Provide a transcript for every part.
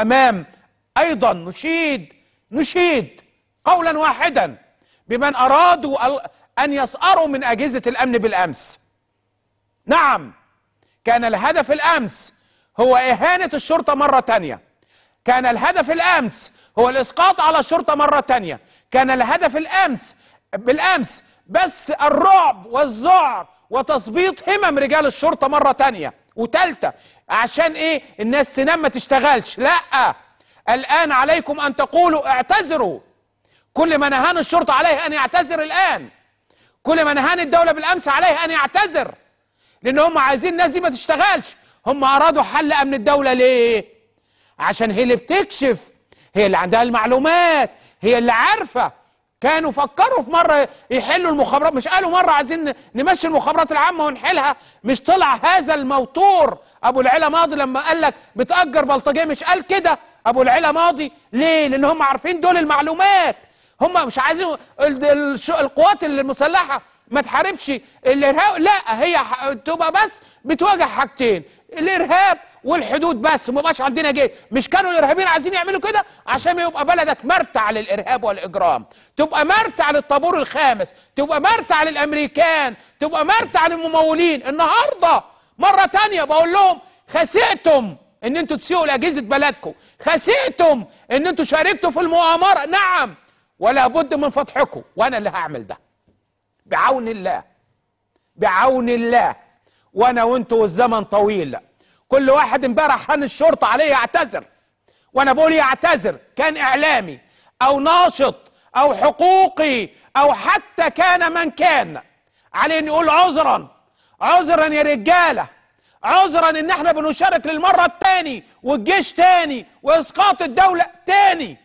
أمام أيضا نشيد نشيد قولا واحدا بمن أرادوا أن يسأروا من أجهزة الأمن بالأمس نعم كان الهدف الأمس هو إهانة الشرطة مرة تانية كان الهدف الأمس هو الإسقاط على الشرطة مرة تانية كان الهدف الأمس بالأمس بس الرعب والذعر وتثبيط همم رجال الشرطة مرة تانية وتالتة عشان ايه الناس تنام ما تشتغلش لا الآن عليكم أن تقولوا اعتذروا كل ما نهان الشرطة عليه أن يعتذر الآن كل ما نهان الدولة بالأمس عليه أن يعتذر لأن هم عايزين الناس دي ما تشتغلش هم أرادوا حل أمن الدولة ليه؟ عشان هي اللي بتكشف هي اللي عندها المعلومات هي اللي عارفة كانوا فكروا في مره يحلوا المخابرات مش قالوا مره عايزين نمشي المخابرات العامه ونحلها مش طلع هذا الموتور ابو العلا ماضي لما قال لك بتاجر بلطجيه مش قال كده ابو العلا ماضي ليه لان هم عارفين دول المعلومات هم مش عايزين القوات المسلحه ما تحاربش الارهاب لا هي تبقى بس بتواجه حاجتين الارهاب والحدود بس ما يبقاش عندنا جيش مش كانوا الارهابيين عايزين يعملوا كده عشان يبقى بلدك مرتع للارهاب والاجرام تبقى مرتع للطابور الخامس تبقى مرتع للامريكان تبقى مرتع للممولين النهارده مره تانية بقول لهم خسئتم ان انتوا تسيئوا لاجهزه بلدكم خسئتم ان انتوا شاركتوا في المؤامره نعم ولا بد من فتحكم وانا اللي هعمل ده بعون الله بعون الله وانا وانتوا والزمن طويل كل واحد امبارح حن الشرطه عليه يعتذر وانا بقول يعتذر كان اعلامي او ناشط او حقوقي او حتى كان من كان عليه ان يقول عذرا عذرا يا رجاله عذرا ان احنا بنشارك للمره الثاني والجيش تاني واسقاط الدوله تاني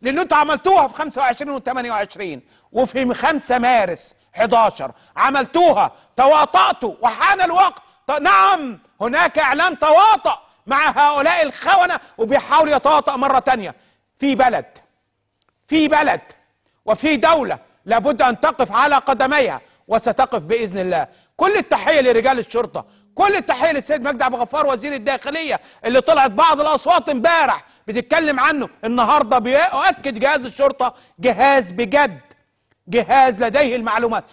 لان انتوا عملتوها في 25 و 28 وفي 5 مارس 11 عملتوها تواطأتوا وحان الوقت نعم هناك اعلان تواطأ مع هؤلاء الخونة وبيحاول يتواطأ مرة تانية في بلد في بلد وفي دولة لابد أن تقف على قدميها وستقف بإذن الله كل التحية لرجال الشرطة كل التحية للسيد مجدي عبد الغفار وزير الداخلية اللي طلعت بعض الأصوات امبارح بتتكلم عنه النهارده بيؤكد جهاز الشرطة جهاز بجد جهاز لديه المعلومات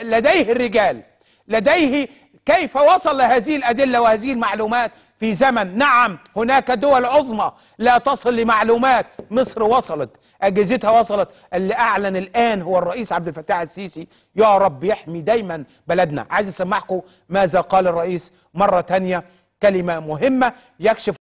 لديه الرجال لديه كيف وصل هذه الأدلة وهذه المعلومات في زمن نعم هناك دول عظمى لا تصل لمعلومات مصر وصلت أجهزتها وصلت اللي أعلن الآن هو الرئيس عبد الفتاح السيسي يا رب يحمي دايما بلدنا عايز أسمعكم ماذا قال الرئيس مرة تانية كلمة مهمة يكشف